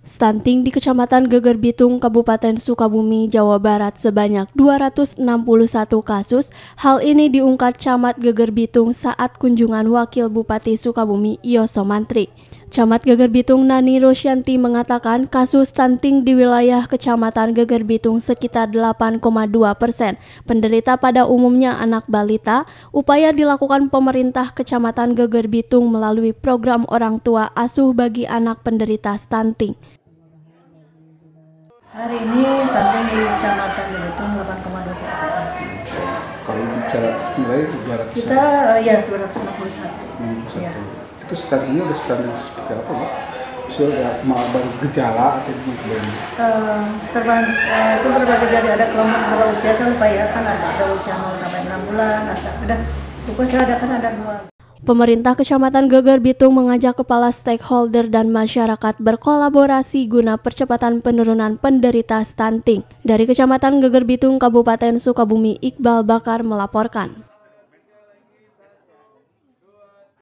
Stunting di Kecamatan Geger Bitung, Kabupaten Sukabumi, Jawa Barat sebanyak 261 kasus. Hal ini diungkap Camat Geger Bitung saat kunjungan Wakil Bupati Sukabumi Yoso Mantri. Camat Geger Bitung Nani Rosyanti mengatakan kasus stunting di wilayah Kecamatan Geger Bitung sekitar 8,2 persen. Penderita pada umumnya anak balita, upaya dilakukan pemerintah Kecamatan Geger Bitung melalui program orang tua asuh bagi anak penderita stunting. Hari ini stunting di Kecamatan Geger Bitung 8,2 persen. Kalau bicara nilai 200. Kita ya 261. 261. Hmm, ya itu statusnya udah status seperti apa Pak? sudah baru gejala atau gimana? Uh, eh, terban, uh, eh, itu berbagai jadi ada kelompok berapa usia saya lupa ya kan ada usia 0 sampai 6 bulan, ada ada lupa saya ada kan ada dua. Pemerintah Kecamatan Geger Bitung mengajak kepala stakeholder dan masyarakat berkolaborasi guna percepatan penurunan penderita stunting. Dari Kecamatan Geger Bitung, Kabupaten Sukabumi, Iqbal Bakar melaporkan.